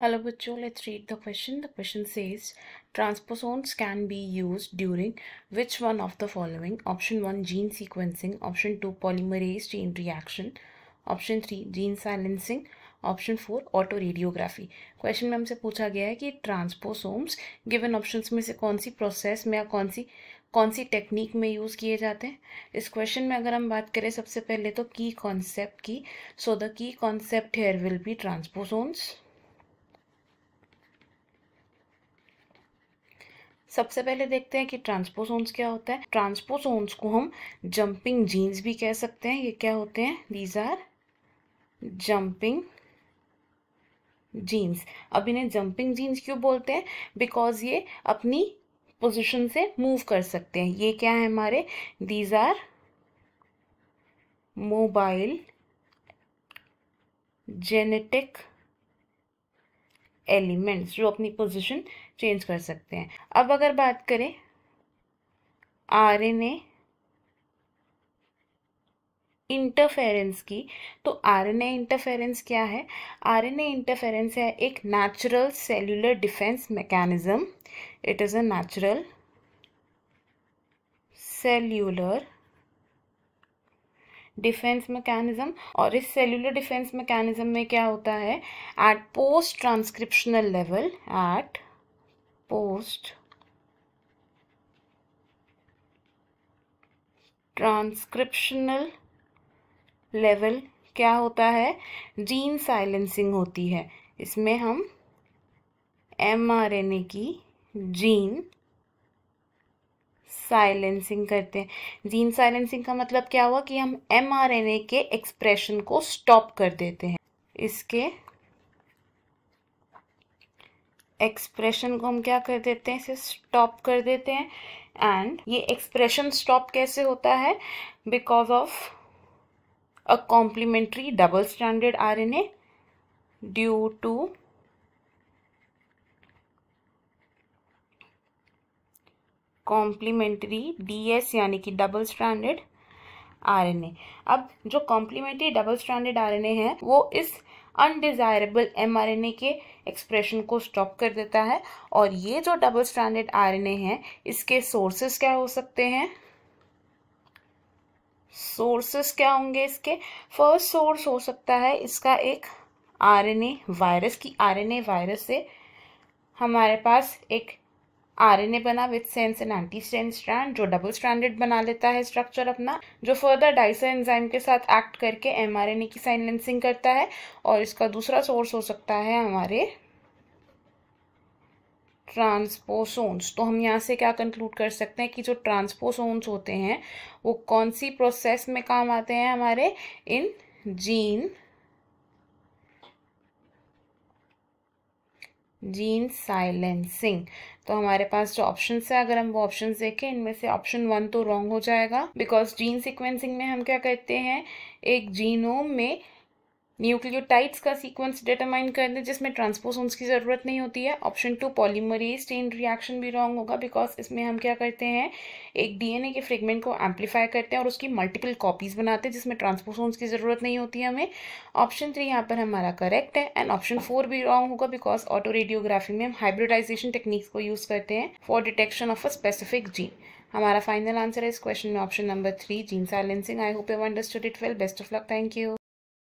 Hello Bacho, let's read the question. The question says transposons can be used during which one of the following? Option 1 gene sequencing, option 2 polymerase chain reaction, option three gene silencing option four autoradiography question में हमसे पूछा गया है कि ट्रांसपोसोम्स given options में से कौन सी process में या कौन सी कौन सी टेक्निक में यूज़ किए जाते हैं इस क्वेश्चन में अगर हम बात करें सबसे पहले तो की कॉन्सेप्ट की so the key concept here will be transposomes सबसे पहले देखते हैं कि ट्रांसपोसोन्स क्या होता है ट्रांसपोसोन्स को हम जंपिंग जीन्स भी कह सकते हैं ये क्या होते हैं दीज आर जंपिंग जीन्स अब इन्हें जंपिंग जीन्स क्यों बोलते हैं बिकॉज ये अपनी पोजिशन से मूव कर सकते हैं ये क्या है हमारे these are mobile genetic elements जो अपनी पोजीशन चेंज कर सकते हैं अब अगर बात करें आरएनए इंटरफेरेंस की तो आरएनए इंटरफेरेंस क्या है आरएनए इंटरफेरेंस है एक natural cellular defence mechanism it is a natural cellular defence mechanism और इस सेलुलर डिफेंस मैकेनिज्म में क्या होता है at post transcriptional level at post transcriptional level क्या होता है जीन साइलेंसिंग होती है इसमें हम एमआरएनए की जीन साइलेंसिंग करते हैं जीन साइलेंसिंग का मतलब क्या हुआ कि हम ए के एक्सप्रेशन को स्टॉप कर देते हैं इसके एक्सप्रेशन को हम क्या कर देते हैं इसे स्टॉप कर देते हैं एंड ये एक्सप्रेशन स्टॉप कैसे होता है because of a complementary double stranded a due to complementary DS यानी कि डबल एन आरएनए अब जो कॉम्प्लीमेंट्री डबल एन आरएनए है वो इस अनडिज़ायरेबल एमआरएनए के एक्सप्रेशन को स्टॉप कर देता है और ये जो डबल एन आरएनए है इसके सोर्सेस क्या हो सकते हैं सोर्सेस क्या होंगे इसके फर्स्ट सोर्स हो सकता है इसका एक आरएनए वायरस की आरएनए वायरस से हमारे पास एक आरएनए बना with sense and antisense strand जो डबल स्टैंडर्ड बना लेता है स्ट्रक्चर अपना जो फर्दर डाइसो एंजाइम के साथ एक्ट करके एमआरएनए की साइलेंसिंग करता है और इसका दूसरा सोर्स हो सकता है हमारे ट्रांसपोसोन्स तो हम यहाँ से क्या कंक्लूड कर सकते हैं कि जो ट्रांसपोसोन्स होते हैं वो कौन सी प्रोसेस में काम आते हैं हमारे इन जीन जीन साइलेंसिंग तो हमारे पास जो ऑप्शन है अगर हम वो ऑप्शन देखें इनमें से ऑप्शन वन तो रॉन्ग हो जाएगा बिकॉज जीन सिक्वेंसिंग में हम क्या कहते हैं एक जीनोम में न्यूक्लियोटाइड्स का सीक्वेंस डिटरमाइन कर दें जिसमें ट्रांसपोसोन्स की ज़रूरत नहीं होती है option two polymerase chain reaction भी रॉन्ग होगा बिकॉज इसमें हम क्या करते हैं एक डीएनए के फ्रेगमेंट को एम्पलीफाई करते हैं और उसकी मल्टीपल कॉपीज़ बनाते हैं जिसमें ट्रांसपोसोन्स की ज़रूरत नहीं होती है हमें ऑप्शन थ्री यहाँ पर हमारा करेक्ट है एंड ऑप्शन फोर भी रॉन्ग होगा बिकॉज ऑटो रेडियोग्राफी में हम हाइब्रिडाइजेशन टेक्निक्स को यूज़ करते हैं for detection of a specific gene हमारा फाइनल आंसर है इस क्वेश्चन में option number three gene silencing I hope you understood it well best of luck thank you